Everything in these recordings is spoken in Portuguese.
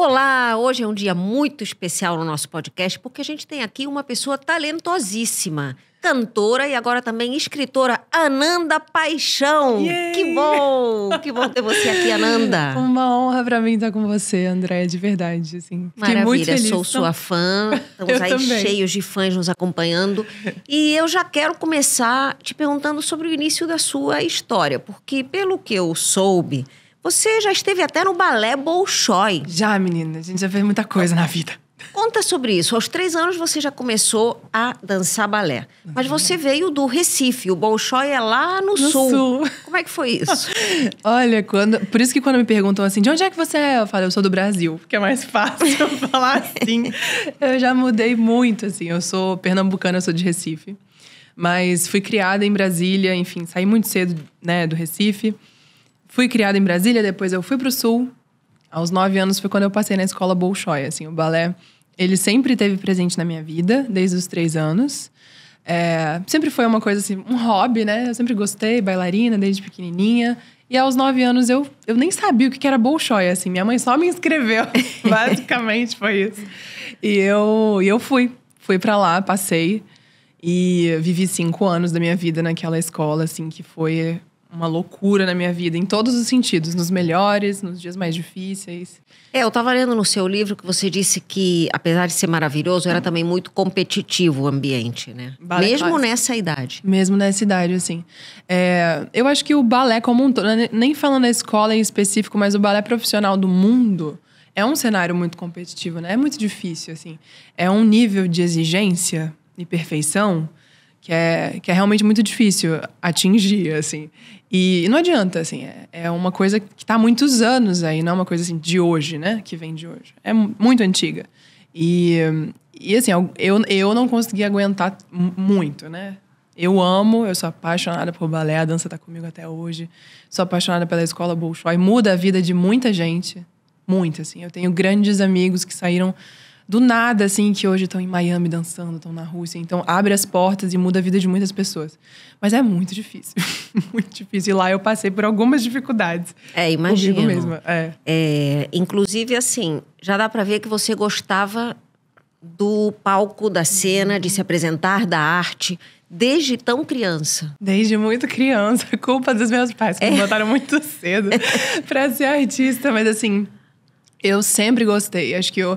Olá, hoje é um dia muito especial no nosso podcast porque a gente tem aqui uma pessoa talentosíssima, cantora e agora também escritora, Ananda Paixão. Yay! Que bom! Que bom ter você aqui, Ananda. Uma honra para mim estar com você, André, de verdade, assim. Maravilha, muito feliz. sou então. sua fã. Estamos aí também. cheios de fãs nos acompanhando. E eu já quero começar te perguntando sobre o início da sua história, porque pelo que eu soube, você já esteve até no balé Bolshoi. Já, menina. A gente já fez muita coisa na vida. Conta sobre isso. Aos três anos você já começou a dançar balé. Mas uhum. você veio do Recife. O Bolshoi é lá no, no sul. sul. Como é que foi isso? Olha, quando... por isso que quando me perguntam assim, de onde é que você é? Eu falo, eu sou do Brasil. Porque é mais fácil falar assim. Eu já mudei muito, assim. Eu sou pernambucana, eu sou de Recife. Mas fui criada em Brasília, enfim. Saí muito cedo né, do Recife fui criada em Brasília, depois eu fui pro Sul. Aos nove anos foi quando eu passei na escola Bolshoi, assim, o balé. Ele sempre teve presente na minha vida, desde os três anos. É, sempre foi uma coisa assim, um hobby, né? Eu sempre gostei, bailarina, desde pequenininha. E aos nove anos eu, eu nem sabia o que era Bolshoi, assim. Minha mãe só me inscreveu, basicamente foi isso. E eu, eu fui. Fui para lá, passei. E vivi cinco anos da minha vida naquela escola, assim, que foi uma loucura na minha vida, em todos os sentidos, nos melhores, nos dias mais difíceis. É, eu estava lendo no seu livro que você disse que, apesar de ser maravilhoso, era também muito competitivo o ambiente, né? Balé Mesmo clássico. nessa idade. Mesmo nessa idade, assim. É, eu acho que o balé como um todo, né, nem falando da escola em específico, mas o balé profissional do mundo é um cenário muito competitivo, né? É muito difícil, assim. É um nível de exigência e perfeição que é, que é realmente muito difícil atingir, assim. E, e não adianta, assim, é, é uma coisa que está há muitos anos aí, não é uma coisa assim de hoje, né? Que vem de hoje. É muito antiga. E, e assim, eu, eu não consegui aguentar muito, né? Eu amo, eu sou apaixonada por balé, a dança está comigo até hoje. Sou apaixonada pela escola Bolshoi, muda a vida de muita gente, muito, assim. Eu tenho grandes amigos que saíram do nada, assim, que hoje estão em Miami dançando, estão na Rússia. Então, abre as portas e muda a vida de muitas pessoas. Mas é muito difícil. muito difícil. E lá eu passei por algumas dificuldades. É, imagino. mesmo. É. é inclusive, assim, já dá para ver que você gostava do palco, da cena, de se apresentar, da arte desde tão criança? Desde muito criança. Culpa dos meus pais, que é. me botaram muito cedo para ser artista. Mas assim, eu sempre gostei. Acho que eu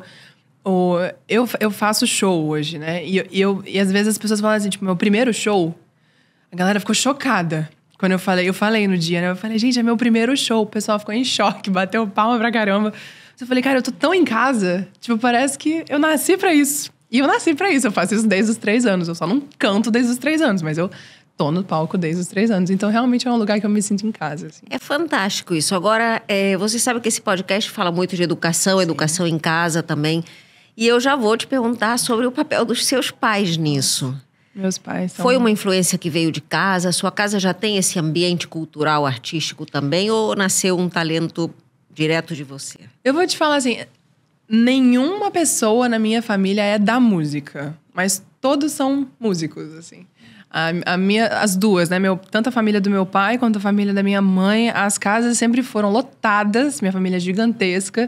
o, eu, eu faço show hoje, né? E, eu, e às vezes as pessoas falam assim, tipo, meu primeiro show, a galera ficou chocada. Quando eu falei, eu falei no dia, né? Eu falei, gente, é meu primeiro show. O pessoal ficou em choque, bateu palma pra caramba. Eu falei, cara, eu tô tão em casa. Tipo, parece que eu nasci para isso. E eu nasci para isso. Eu faço isso desde os três anos. Eu só não canto desde os três anos, mas eu tô no palco desde os três anos. Então, realmente é um lugar que eu me sinto em casa. Assim. É fantástico isso. Agora, é, você sabe que esse podcast fala muito de educação, Sim. educação em casa também. E eu já vou te perguntar sobre o papel dos seus pais nisso. Meus pais. São... Foi uma influência que veio de casa? Sua casa já tem esse ambiente cultural, artístico também? Ou nasceu um talento direto de você? Eu vou te falar assim: nenhuma pessoa na minha família é da música, mas todos são músicos, assim. A, a minha, as duas, né? Meu, tanto a família do meu pai quanto a família da minha mãe, as casas sempre foram lotadas, minha família é gigantesca.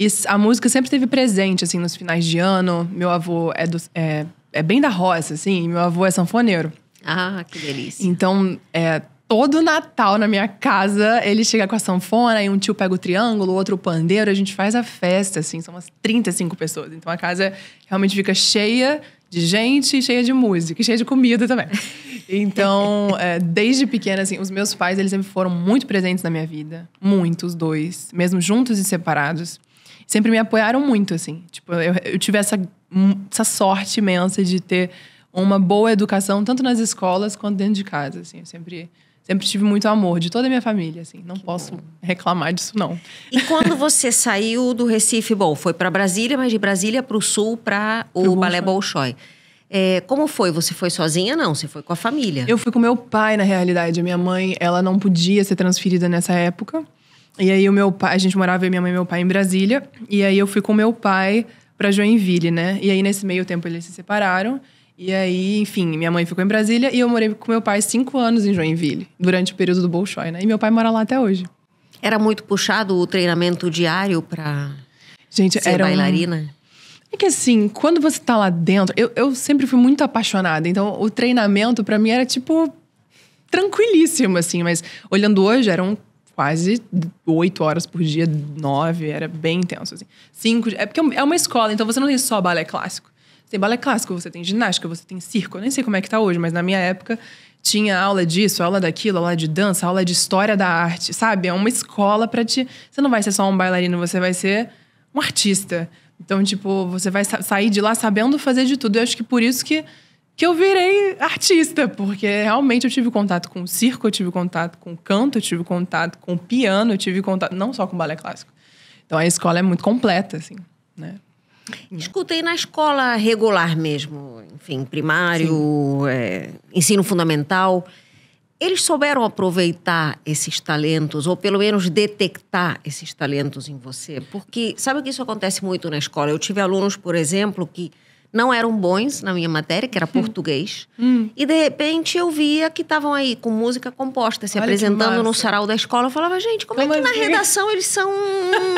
E a música sempre esteve presente, assim, nos finais de ano. Meu avô é, do, é, é bem da roça, assim, e meu avô é sanfoneiro. Ah, que delícia. Então, é, todo Natal na minha casa, ele chega com a sanfona, e um tio pega o triângulo, outro o pandeiro, a gente faz a festa, assim, são umas 35 pessoas. Então a casa realmente fica cheia de gente, cheia de música, cheia de comida também. Então, é, desde pequena, assim, os meus pais, eles sempre foram muito presentes na minha vida. Muito, os dois. Mesmo juntos e separados sempre me apoiaram muito, assim. Tipo, eu, eu tive essa, hum, essa sorte imensa de ter uma boa educação, tanto nas escolas quanto dentro de casa, assim. Eu sempre sempre tive muito amor de toda a minha família, assim. Não que posso bom. reclamar disso, não. E quando você saiu do Recife, bom, foi para Brasília, mas de Brasília para o Sul para o Bolshoi. Balé Bolshoi. É, como foi? Você foi sozinha? Não, você foi com a família. Eu fui com meu pai, na realidade. A minha mãe, ela não podia ser transferida nessa época. E aí o meu pai, a gente morava minha mãe e meu pai em Brasília, e aí eu fui com meu pai para Joinville, né? E aí nesse meio tempo eles se separaram. E aí, enfim, minha mãe ficou em Brasília e eu morei com meu pai cinco anos em Joinville, durante o período do Bolshoi, né? E meu pai mora lá até hoje. Era muito puxado o treinamento diário para Gente, ser era bailarina? Um... É que assim, quando você tá lá dentro, eu, eu sempre fui muito apaixonada, então o treinamento para mim era tipo tranquilíssimo, assim, mas olhando hoje, era um quase oito horas por dia, nove, era bem intenso, assim. Cinco, é porque é uma escola, então você não tem só balé clássico. Você tem balé clássico, você tem ginástica, você tem circo, eu nem sei como é que tá hoje, mas na minha época tinha aula disso, aula daquilo, aula de dança, aula de história da arte, sabe? É uma escola para te... Você não vai ser só um bailarino, você vai ser um artista. Então, tipo, você vai sair de lá sabendo fazer de tudo. Eu acho que por isso que que eu virei artista, porque realmente eu tive contato com circo, eu tive contato com canto, eu tive contato com piano, eu tive contato não só com balé clássico. Então a escola é muito completa, assim, né? Escutei na escola regular mesmo, enfim, primário, é, ensino fundamental. Eles souberam aproveitar esses talentos, ou pelo menos detectar esses talentos em você? Porque sabe que isso acontece muito na escola? Eu tive alunos, por exemplo, que não eram bons na minha matéria, que era hum. português. Hum. E de repente eu via que estavam aí com música composta, se Olha apresentando no sarau da escola. Eu falava, gente, como, é como é que na assim? redação eles são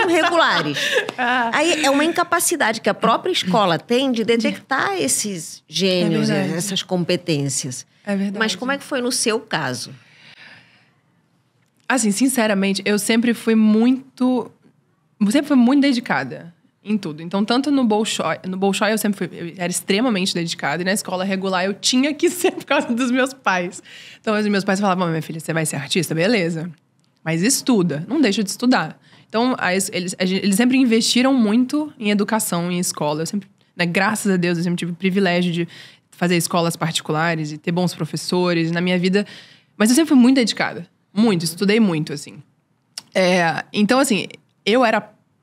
regulares? ah. Aí é uma incapacidade que a própria escola tem de detectar esses gênios, é essas competências. É verdade. Mas como é que foi no seu caso? Assim, sinceramente, eu sempre fui muito. Sempre fui muito dedicada em tudo. Então, tanto no Bolshoi, no Bolshoi eu sempre fui, eu era extremamente dedicada e na escola regular eu tinha que ser por causa dos meus pais. Então, os meus pais falavam: "Minha filha, você vai ser artista, beleza? Mas estuda, não deixa de estudar". Então, eles, eles sempre investiram muito em educação, em escola. Eu sempre, né, graças a Deus, eu sempre tive o privilégio de fazer escolas particulares e ter bons professores na minha vida. Mas eu sempre fui muito dedicada, muito, estudei muito assim. É, então, assim, eu era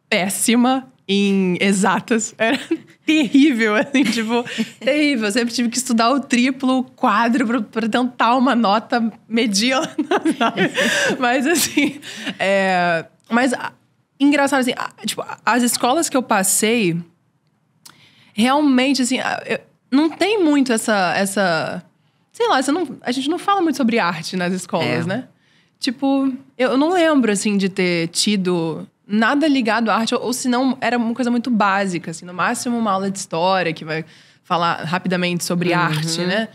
péssima em exatas. Era terrível, assim, tipo, terrível. Eu sempre tive que estudar o triplo, o quadro, para tentar uma nota mediana, Mas, assim, é... Mas, engraçado, assim, tipo, as escolas que eu passei, realmente, assim, eu... não tem muito essa... essa... Sei lá, não... a gente não fala muito sobre arte nas escolas, é. né? Tipo, eu não lembro, assim, de ter tido nada ligado à arte, ou, ou se não, era uma coisa muito básica, assim, no máximo uma aula de história que vai falar rapidamente sobre uhum. arte, né?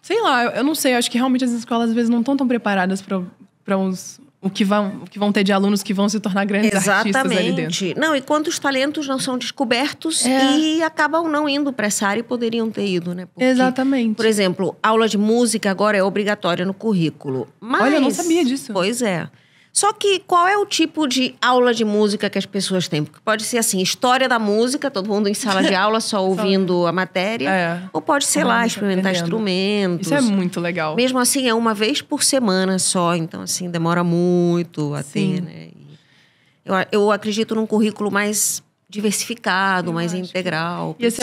Sei lá, eu, eu não sei, acho que realmente as escolas às vezes não estão tão preparadas para os, o que vão o que vão ter de alunos que vão se tornar grandes Exatamente. artistas ali dentro. Não, e quantos talentos não são descobertos é. e acabam não indo para essa área e poderiam ter ido, né? Porque, Exatamente. Por exemplo, aula de música agora é obrigatória no currículo. Mas, Olha, eu não sabia disso. Pois é. Só que qual é o tipo de aula de música que as pessoas têm? Porque pode ser assim, história da música, todo mundo em sala de aula só ouvindo a matéria. É. Ou pode ser lá, experimentar instrumentos. Isso é muito legal. Mesmo assim, é uma vez por semana só, então assim, demora muito a Sim. ter, né? Eu, eu acredito num currículo mais diversificado, eu mais integral.